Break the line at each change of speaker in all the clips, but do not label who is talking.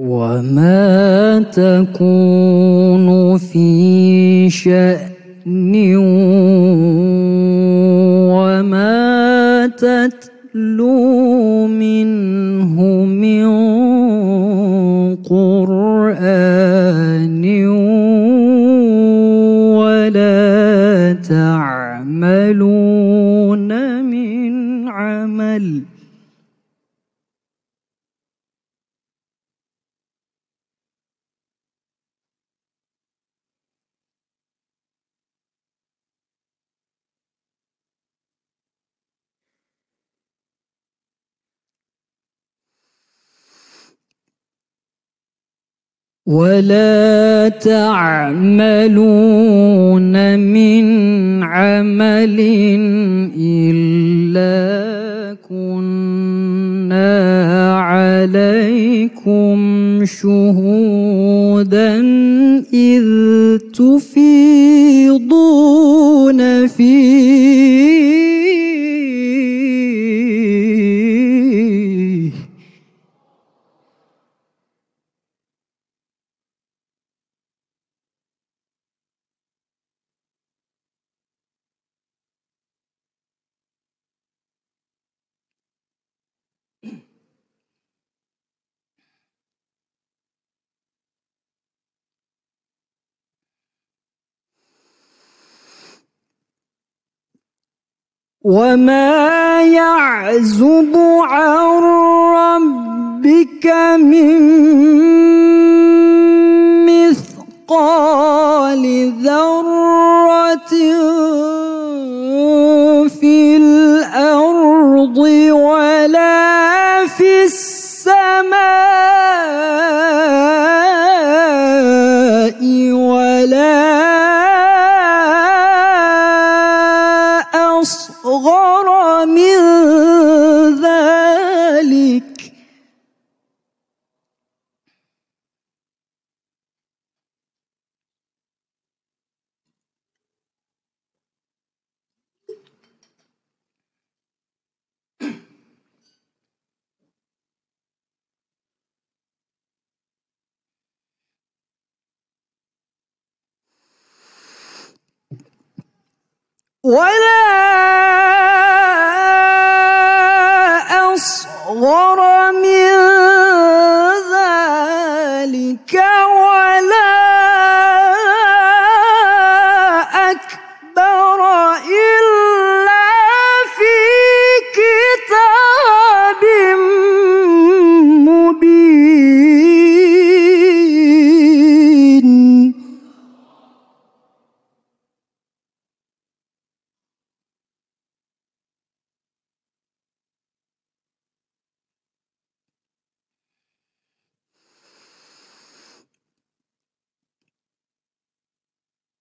وما تكون في شأن وما تتلو منه من قرآن ولا تعملون من عمل إلا كنا عليكم شهودا إذ تفيضون فيه وما يعزب عن ربك من مثقال ذره ولا أصغر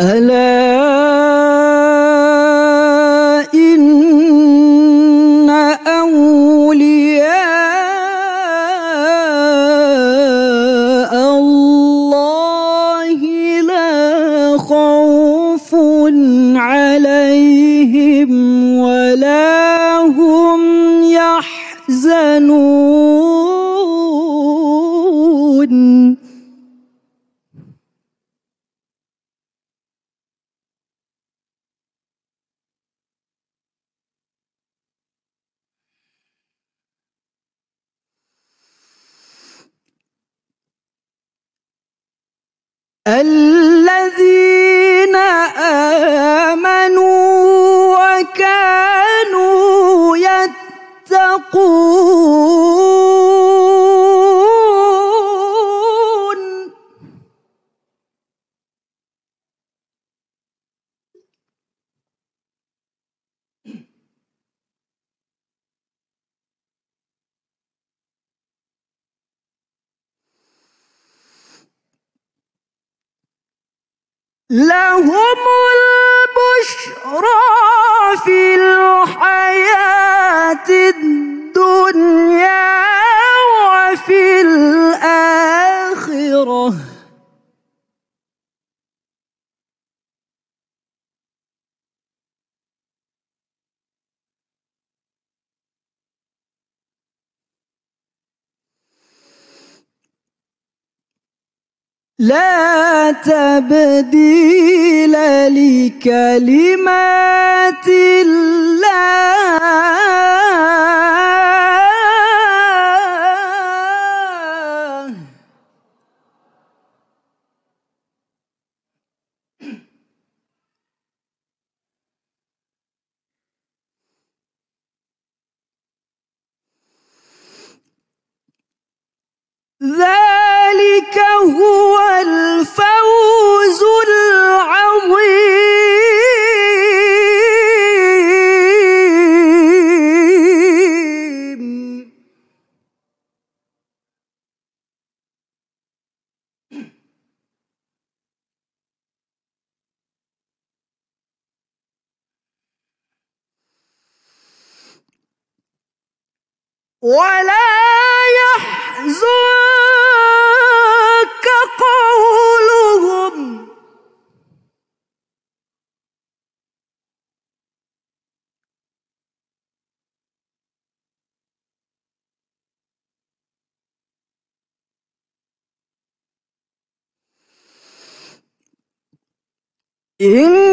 ألا الذين آمنوا وكانوا يتقون 让我们。لا تبديل لكلمات الله ذلك هو ولا يحزنك قولهم إن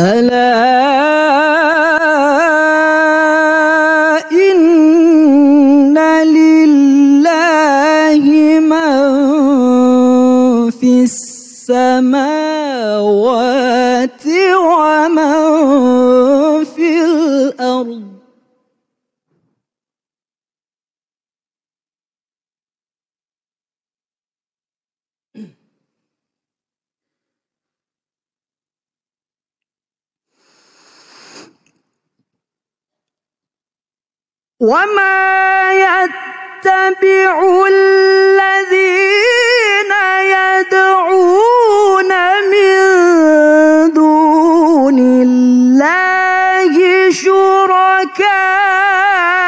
ألا إن لله من في السماوات ومن في الأرض وما يتبع الذين يدعون من دون الله شركاء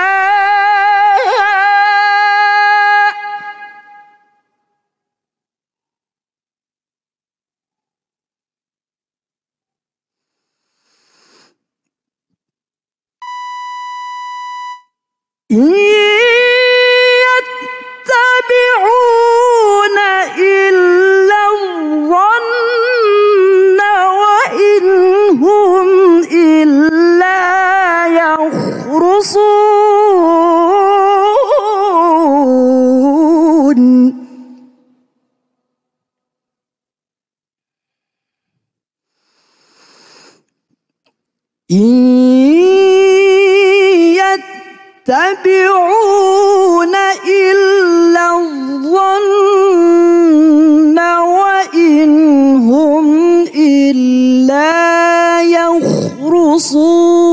إن يتبعون إلا الظن وإن هم إلا يخرصون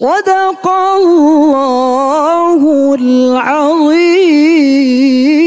صدق الله العظيم